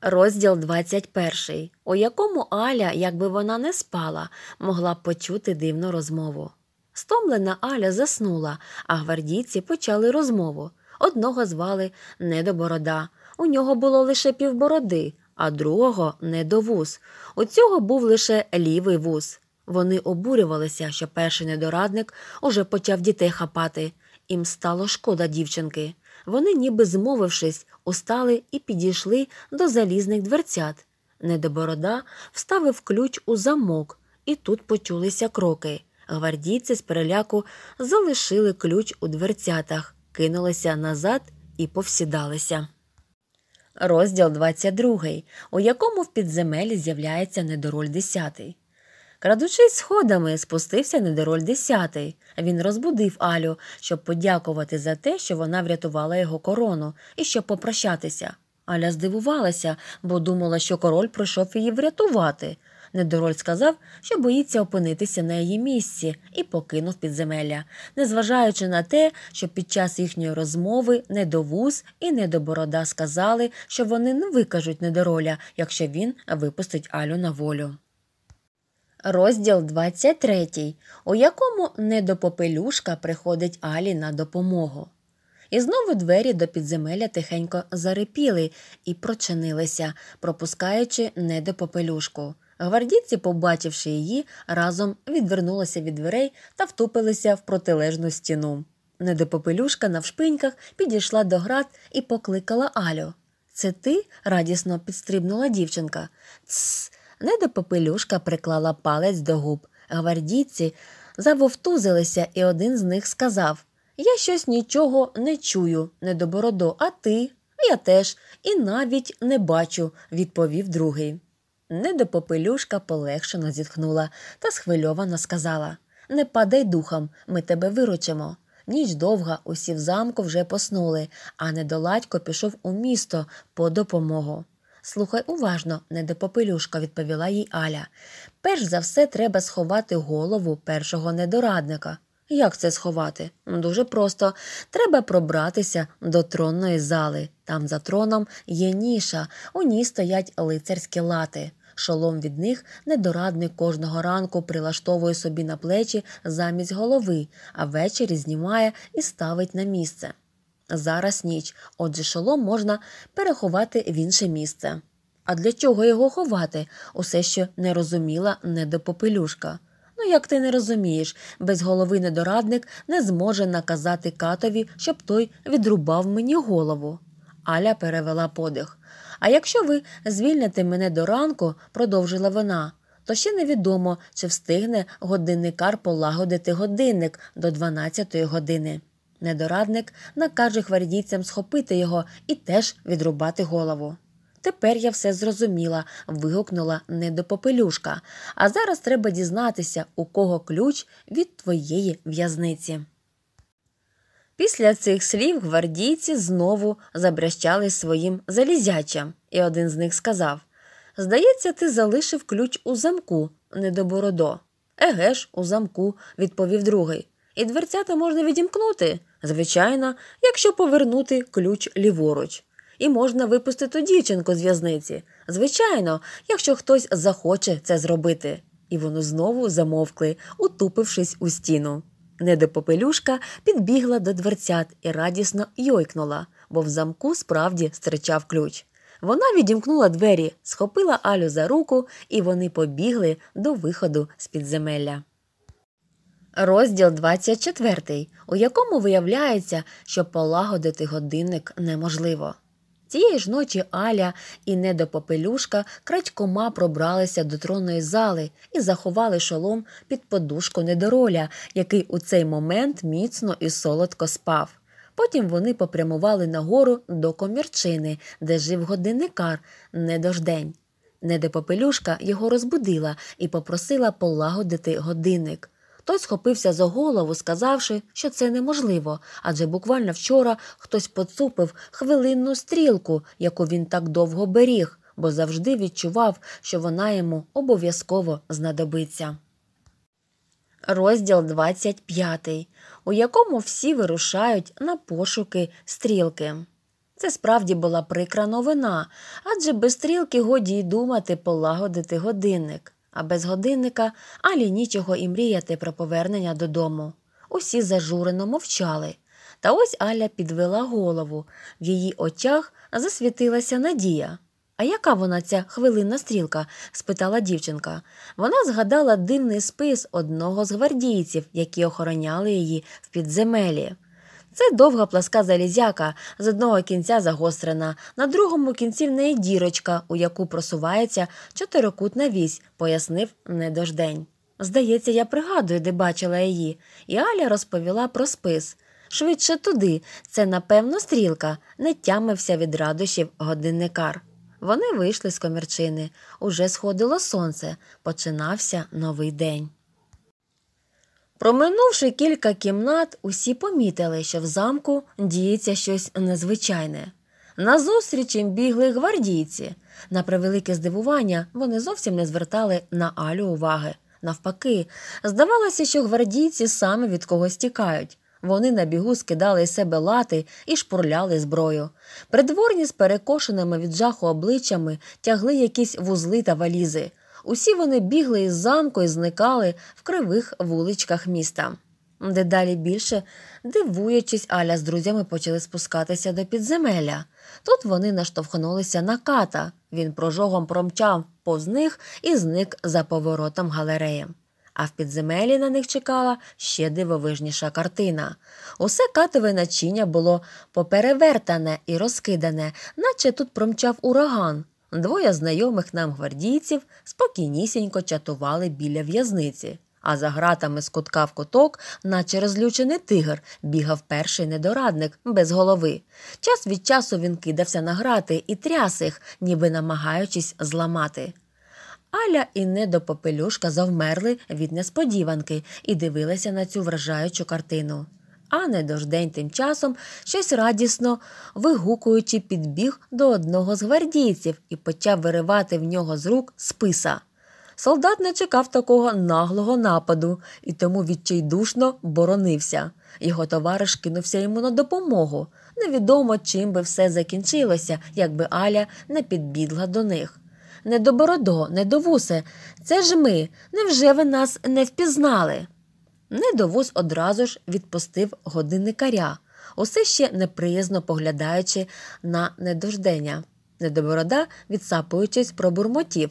Розділ 21, у якому Аля, якби вона не спала, могла б почути дивну розмову. Стомлена Аля заснула, а гвардійці почали розмову. Одного звали Недоборода. У нього було лише півбороди, а другого недовуз. У цього був лише лівий вуз. Вони обурювалися, що перший недорадник уже почав дітей хапати. Їм стало шкода дівчинки. Вони, ніби змовившись, устали і підійшли до залізних дверцят. Недоборода вставив ключ у замок, і тут почулися кроки. Гвардійці з переляку залишили ключ у дверцятах, кинулися назад і повсідалися. Розділ 22, у якому в підземелі з'являється недороль 10. Крадучись сходами, спустився недороль десятий. Він розбудив Алю, щоб подякувати за те, що вона врятувала його корону, і щоб попрощатися. Аля здивувалася, бо думала, що король прийшов її врятувати. Недороль сказав, що боїться опинитися на її місці і покинув підземелля, незважаючи на те, що під час їхньої розмови недовуз і недоборода сказали, що вони не викажуть недороля, якщо він випустить Алю на волю. Розділ 23, у якому недопопелюшка приходить Алі на допомогу. І знову двері до підземелля тихенько зарипіли і прочинилися, пропускаючи недопопелюшку. Гвардійці, побачивши її, разом відвернулися від дверей та втупилися в протилежну стіну. Недопопелюшка навшпиньках підійшла до град і покликала Алю. Це ти радісно підстрибнула дівчинка. Тсс, Неда попелюшка приклала палець до губ. Гвардійці завовтузилися, і один з них сказав Я щось нічого не чую, недобородо, а ти? Я теж і навіть не бачу, відповів другий. Недопопелюшка полегшено зітхнула та схвильовано сказала Не падай духом, ми тебе виручимо. Ніч довга, усі в замку вже поснули, а недоладько пішов у місто по допомогу. Слухай уважно, не до недопопелюшка, відповіла їй Аля. Перш за все треба сховати голову першого недорадника. Як це сховати? Ну, дуже просто. Треба пробратися до тронної зали. Там за троном є ніша, у ній стоять лицарські лати. Шолом від них недорадник кожного ранку прилаштовує собі на плечі замість голови, а ввечері знімає і ставить на місце. Зараз ніч, отже, шолом можна переховати в інше місце. А для чого його ховати? Усе ще не розуміла недопопелюшка. Ну, як ти не розумієш, без голови недорадник не зможе наказати катові, щоб той відрубав мені голову. Аля перевела подих. А якщо ви звільните мене до ранку, продовжила вона, то ще невідомо, чи встигне годинникар полагодити годинник до 12 години. Недорадник накаже гвардійцям схопити його і теж відрубати голову. Тепер я все зрозуміла, вигукнула недопопелюшка. А зараз треба дізнатися, у кого ключ від твоєї в'язниці. Після цих слів гвардійці знову забрящали своїм залізячам, і один з них сказав Здається, ти залишив ключ у замку, недобородо. Еге ж, у замку, відповів другий. І дверцята можна відімкнути. Звичайно, якщо повернути ключ ліворуч. І можна випустити дівчинку з в'язниці. Звичайно, якщо хтось захоче це зробити. І вони знову замовкли, утупившись у стіну. Недопопелюшка підбігла до дверцят і радісно йойкнула, бо в замку справді стричав ключ. Вона відімкнула двері, схопила Алю за руку, і вони побігли до виходу з підземелля. Розділ 24, у якому виявляється, що полагодити годинник неможливо. Цієї ж ночі Аля і недопопелюшка крадькома пробралися до тронної зали і заховали шолом під подушку недороля, який у цей момент міцно і солодко спав. Потім вони попрямували нагору до комірчини, де жив годинникар недождень. Недопопелюшка його розбудила і попросила полагодити годинник. Той схопився за голову, сказавши, що це неможливо, адже буквально вчора хтось поцупив хвилинну стрілку, яку він так довго беріг, бо завжди відчував, що вона йому обов'язково знадобиться. Розділ 25, у якому всі вирушають на пошуки стрілки. Це справді була прикра новина, адже без стрілки годі й думати полагодити годинник. А без годинника алі нічого і мріяти про повернення додому. Усі зажурено мовчали. Та ось Аля підвела голову, в її очах засвітилася надія. А яка вона ця хвилинна стрілка? спитала дівчинка. Вона згадала дивний спис одного з гвардійців, які охороняли її в підземелі. Це довга пласка залізяка, з одного кінця загострена, на другому кінці в неї дірочка, у яку просувається чотирикутна вісь, пояснив недождень. Здається, я пригадую, де бачила її, і Аля розповіла про спис. Швидше туди, це, напевно, стрілка, не тямився від радощів годинникар. Вони вийшли з комірчини. Уже сходило сонце, починався новий день. Проминувши кілька кімнат, усі помітили, що в замку діється щось незвичайне. Назустріч їм бігли гвардійці. На превелике здивування, вони зовсім не звертали на Алю уваги. Навпаки, здавалося, що гвардійці саме від когось тікають. Вони на бігу скидали з себе лати і шпурляли зброю. Придворні з перекошеними від жаху обличчями тягли якісь вузли та валізи. Усі вони бігли із замку і зникали в кривих вуличках міста. Дедалі більше, дивуючись, Аля з друзями почали спускатися до підземелля. Тут вони наштовхнулися на ката. Він прожогом промчав повз них і зник за поворотом галереї. А в підземелі на них чекала ще дивовижніша картина. Усе катове начиння було поперевертане і розкидане, наче тут промчав ураган. Двоє знайомих нам гвардійців спокійнісінько чатували біля в'язниці, а за гратами з кутка в куток, наче розлючений тигр, бігав перший недорадник без голови. Час від часу він кидався на грати і тряс їх, ніби намагаючись зламати. Аля і недопопелюшка завмерли від несподіванки і дивилися на цю вражаючу картину. А не дождень тим часом щось радісно вигукуючи, підбіг до одного з гвардійців і почав виривати в нього з рук списа. Солдат не чекав такого наглого нападу і тому відчайдушно боронився. Його товариш кинувся йому на допомогу. Невідомо, чим би все закінчилося, якби Аля не підбігла до них. Не до бородо, не до вусе. Це ж ми. Невже ви нас не впізнали? Недовуз одразу ж відпустив годинникаря, усе ще неприязно поглядаючи на недождення. Недоборода, відсапуючись, пробурмотів.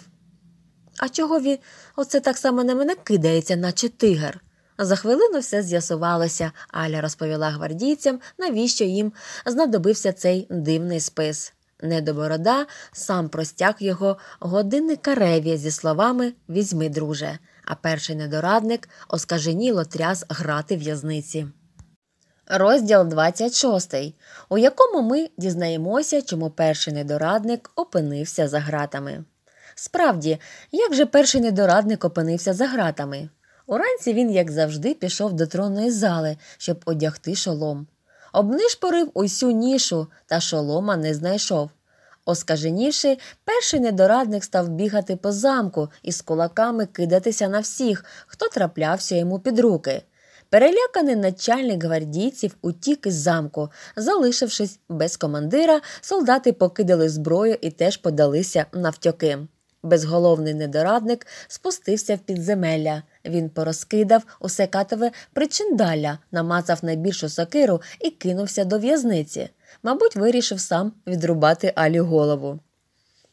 А чого він оце так само на мене кидається, наче тигр? За хвилину все з'ясувалося, Аля розповіла гвардійцям, навіщо їм знадобився цей дивний спис. Недоборода сам простяг його годинникареві зі словами Візьми, друже а перший недорадник оскаженіло тряс грати в'язниці. Розділ 26, у якому ми дізнаємося, чому перший недорадник опинився за гратами. Справді, як же перший недорадник опинився за гратами? Уранці він, як завжди, пішов до тронної зали, щоб одягти шолом. Обнишпорив усю нішу, та шолома не знайшов. Оскаженіший, перший недорадник став бігати по замку і з кулаками кидатися на всіх, хто траплявся йому під руки. Переляканий начальник гвардійців утік із замку. Залишившись без командира, солдати покидали зброю і теж подалися навтьоки. Безголовний недорадник спустився в підземелля. Він порозкидав усе катове причиндаля, намацав найбільшу сокиру і кинувся до в'язниці. Мабуть, вирішив сам відрубати Алі голову.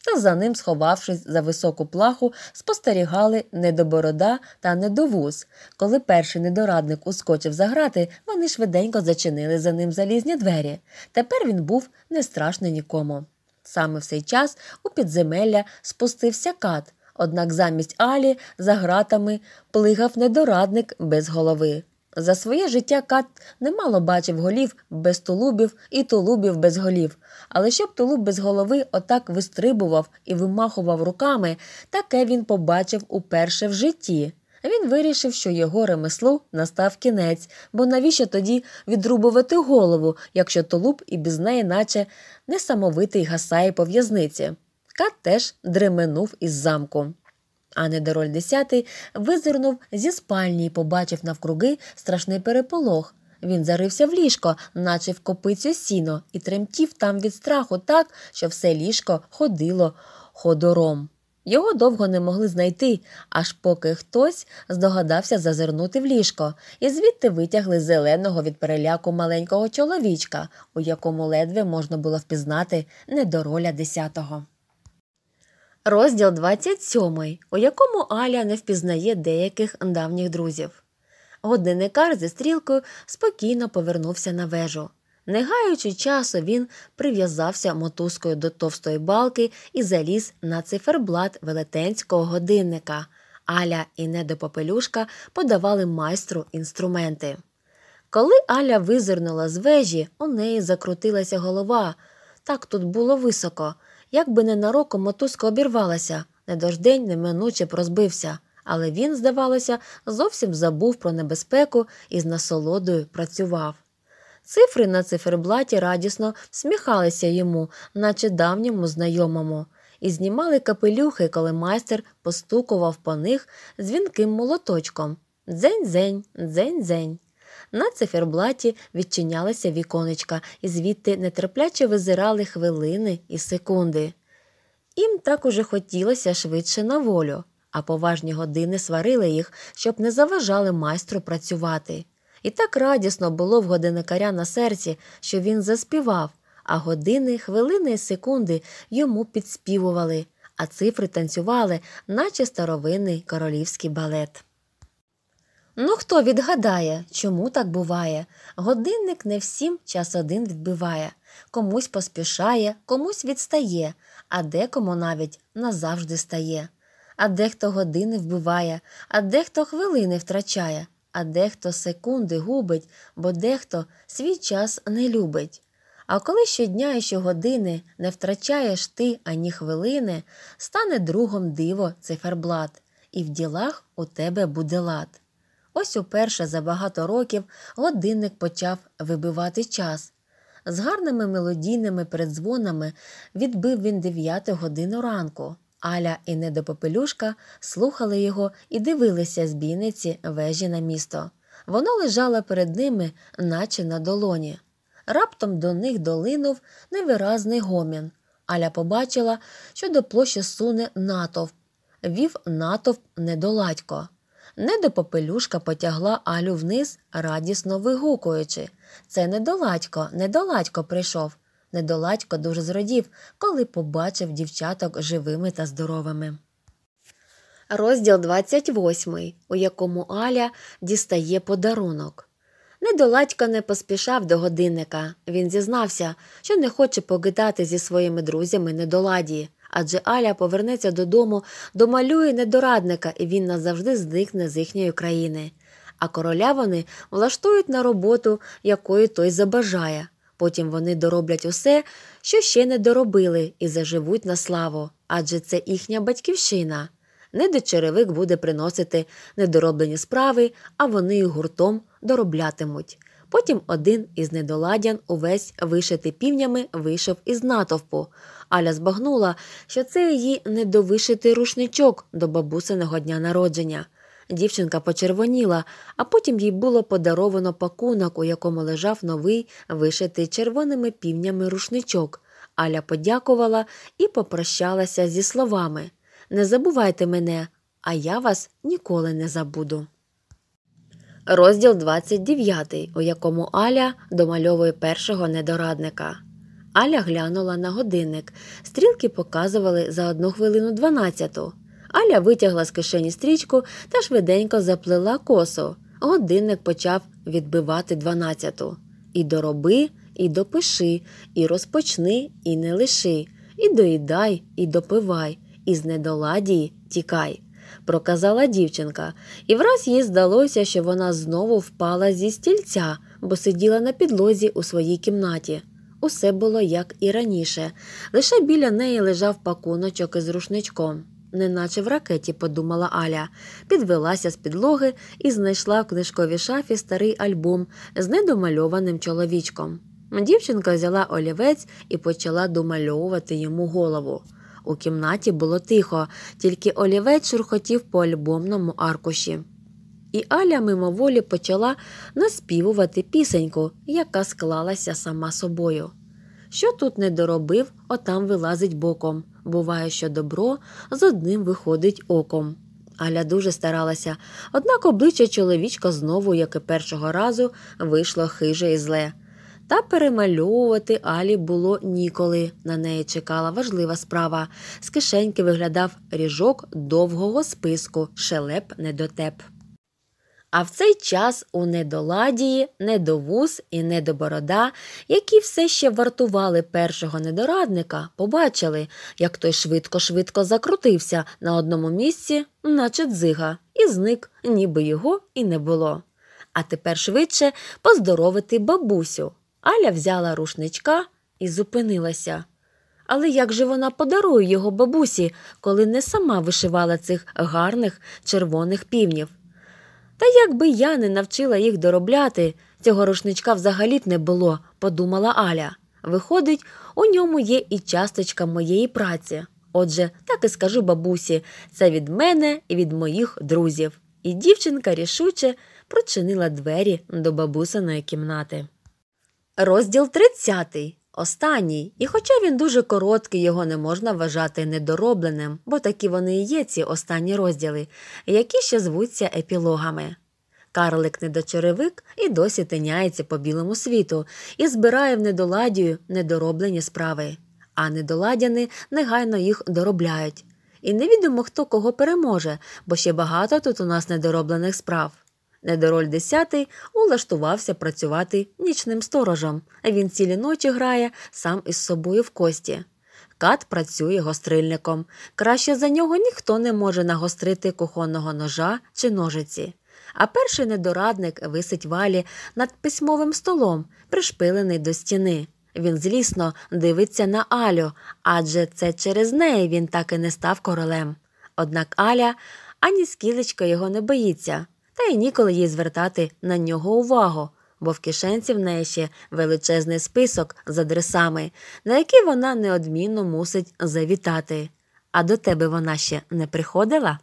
Та за ним, сховавшись за високу плаху, спостерігали недоборода та недовуз. Коли перший недорадник ускочив за грати, вони швиденько зачинили за ним залізні двері. Тепер він був не страшний нікому. Саме в цей час у підземелля спустився кат, однак замість Алі за гратами плигав недорадник без голови. За своє життя Кат немало бачив голів без тулубів і тулубів без голів. Але щоб тулуб без голови отак вистрибував і вимахував руками, таке він побачив уперше в житті. Він вирішив, що його ремеслу настав кінець, бо навіщо тоді відрубувати голову, якщо тулуб і без неї, наче несамовитий гасає по в'язниці. Кат теж дременув із замку. А недороль десятий визирнув зі спальні і побачив навкруги страшний переполох. Він зарився в ліжко, наче в копицю сіно, і тремтів там від страху так, що все ліжко ходило ходором. Його довго не могли знайти, аж поки хтось здогадався зазирнути в ліжко, і звідти витягли зеленого від переляку маленького чоловічка, у якому ледве можна було впізнати недороля десятого. Розділ 27, у якому Аля не впізнає деяких давніх друзів. Годинникар зі стрілкою спокійно повернувся на вежу. Не гаючи часу, він прив'язався мотузкою до товстої балки і заліз на циферблат велетенського годинника. Аля і недопопелюшка подавали майстру інструменти. Коли Аля визирнула з вежі, у неї закрутилася голова. Так тут було високо. Якби би ненароком мотузка обірвалася, недождень неминуче прозбився, але він, здавалося, зовсім забув про небезпеку і з насолодою працював. Цифри на циферблаті радісно сміхалися йому, наче давньому знайомому, і знімали капелюхи, коли майстер постукував по них дзвінким молоточком дзень дзень дзень дзень на циферблаті відчинялися віконечка, і звідти нетерпляче визирали хвилини і секунди. Їм так уже хотілося швидше на волю, а поважні години сварили їх, щоб не заважали майстру працювати. І так радісно було в годинникаря на серці, що він заспівав, а години, хвилини і секунди йому підспівували, а цифри танцювали, наче старовинний королівський балет. Ну, хто відгадає, чому так буває? Годинник не всім час один відбиває, комусь поспішає, комусь відстає, а декому навіть назавжди стає. А дехто години вбиває, а дехто хвилини втрачає, а дехто секунди губить, бо дехто свій час не любить. А коли щодня і щогодини не втрачаєш ти ані хвилини, стане другом диво циферблат, і в ділах у тебе буде лад. Ось уперше за багато років годинник почав вибивати час. З гарними мелодійними передзвонами відбив він дев'яту годину ранку. Аля і недопопелюшка слухали його і дивилися з бійниці вежі на місто. Воно лежало перед ними, наче на долоні. Раптом до них долинув невиразний гомін. Аля побачила, що до площі суне натовп, вів натовп недоладько. Недопопелюшка потягла Алю вниз, радісно вигукуючи. Це недоладько, недоладько прийшов. Недоладько дуже зрадів, коли побачив дівчаток живими та здоровими. Розділ 28, у якому Аля дістає подарунок. Недоладько не поспішав до годинника. Він зізнався, що не хоче покидати зі своїми друзями недоладі адже Аля повернеться додому, домалює недорадника, і він назавжди зникне з їхньої країни. А короля вони влаштують на роботу, якої той забажає. Потім вони дороблять усе, що ще не доробили, і заживуть на славу, адже це їхня батьківщина. Не Недочеревик буде приносити недороблені справи, а вони їх гуртом дороблятимуть. Потім один із недоладян увесь вишитий півнями вийшов із натовпу. Аля збагнула, що це її недовишитий рушничок до бабусиного дня народження. Дівчинка почервоніла, а потім їй було подаровано пакунок, у якому лежав новий вишитий червоними півнями рушничок. Аля подякувала і попрощалася зі словами Не забувайте мене, а я вас ніколи не забуду. Розділ 29, у якому Аля домальовує першого недорадника. Аля глянула на годинник. Стрілки показували за одну хвилину дванадцяту. Аля витягла з кишені стрічку та швиденько заплела косу. Годинник почав відбивати дванадцяту. І дороби, і допиши, і розпочни, і не лиши, і доїдай, і допивай, і з недоладії тікай. Проказала дівчинка, і враз їй здалося, що вона знову впала зі стільця, бо сиділа на підлозі у своїй кімнаті. Усе було як і раніше. Лише біля неї лежав пакуночок із рушничком, неначе в ракеті, подумала Аля, підвелася з підлоги і знайшла в книжковій шафі старий альбом з недомальованим чоловічком. Дівчинка взяла олівець і почала домальовувати йому голову. У кімнаті було тихо, тільки олівець шурхотів по альбомному аркуші і Аля мимоволі почала наспівувати пісеньку, яка склалася сама собою. Що тут не доробив, отам вилазить боком. Буває, що добро з одним виходить оком. Аля дуже старалася, однак обличчя чоловічка знову, як і першого разу, вийшло хиже і зле. Та перемальовувати Алі було ніколи. На неї чекала важлива справа. З кишеньки виглядав ріжок довгого списку шелеп недотеп. А в цей час у недоладії, недовуз і недоборода, які все ще вартували першого недорадника, побачили, як той швидко-швидко закрутився на одному місці, наче дзига, і зник, ніби його і не було. А тепер швидше поздоровити бабусю. Аля взяла рушничка і зупинилася. Але як же вона подарує його бабусі, коли не сама вишивала цих гарних червоних півнів? Та якби я не навчила їх доробляти, цього рушничка взагалі б не було, подумала Аля. Виходить, у ньому є і часточка моєї праці. Отже, так і скажу бабусі, це від мене і від моїх друзів. І дівчинка рішуче прочинила двері до бабусиної кімнати. Розділ тридцятий. Останній, і хоча він дуже короткий, його не можна вважати недоробленим, бо такі вони і є, ці останні розділи, які ще звуться епілогами. Карлик недочеревик і досі тиняється по білому світу і збирає в недоладію недороблені справи, а недоладяни негайно їх доробляють. І невідомо, хто кого переможе, бо ще багато тут у нас недороблених справ. Недороль десятий улаштувався працювати нічним сторожем, він цілі ночі грає сам із собою в кості. Кат працює гострильником. Краще за нього ніхто не може нагострити кухонного ножа чи ножиці. А перший недорадник висить валі над письмовим столом, пришпилений до стіни. Він, злісно, дивиться на Алю, адже це через неї він так і не став королем. Однак Аля ані скілечка його не боїться та й ніколи їй звертати на нього увагу, бо в кишенці в неї ще величезний список з адресами, на які вона неодмінно мусить завітати. А до тебе вона ще не приходила?